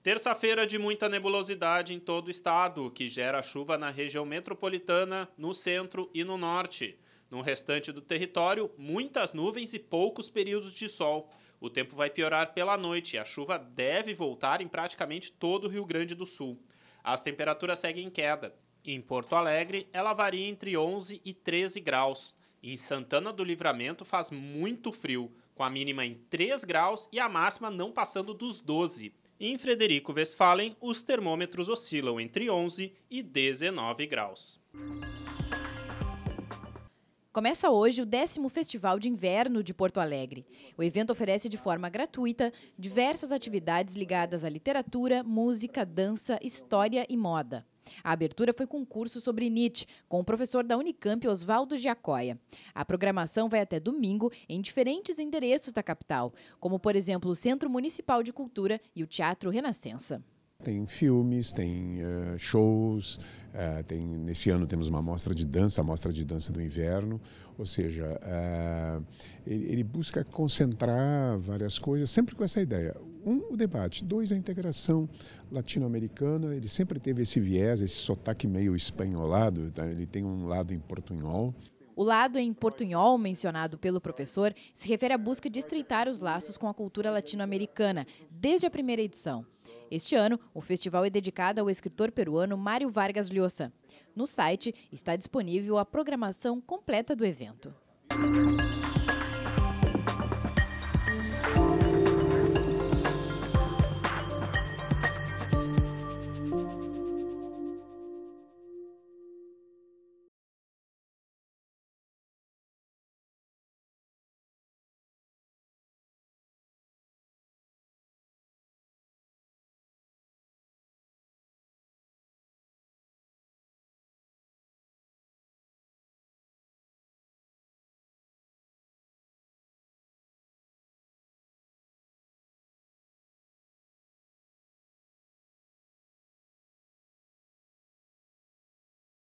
Terça-feira de muita nebulosidade em todo o estado, que gera chuva na região metropolitana, no centro e no norte. No restante do território, muitas nuvens e poucos períodos de sol. O tempo vai piorar pela noite e a chuva deve voltar em praticamente todo o Rio Grande do Sul. As temperaturas seguem em queda. Em Porto Alegre, ela varia entre 11 e 13 graus. Em Santana do Livramento faz muito frio, com a mínima em 3 graus e a máxima não passando dos 12. Em Frederico Westphalen, os termômetros oscilam entre 11 e 19 graus. Começa hoje o décimo Festival de Inverno de Porto Alegre. O evento oferece de forma gratuita diversas atividades ligadas à literatura, música, dança, história e moda. A abertura foi com um curso sobre Nietzsche, com o professor da Unicamp, Oswaldo Giacoia. A programação vai até domingo em diferentes endereços da capital, como, por exemplo, o Centro Municipal de Cultura e o Teatro Renascença. Tem filmes, tem uh, shows, uh, tem, nesse ano temos uma mostra de dança, a mostra de dança do inverno, ou seja, uh, ele, ele, busca concentrar várias coisas, sempre com essa ideia. Um, o debate. Dois, a integração latino-americana. Ele sempre teve esse viés, esse sotaque meio espanholado. Tá? Ele tem um lado em portunhol. O lado em portunhol mencionado pelo professor se refere à busca de estreitar os laços com a cultura latino-americana, desde a primeira edição. Este ano, o festival é dedicado ao escritor peruano Mário Vargas Llosa. No site está disponível a programação completa do evento.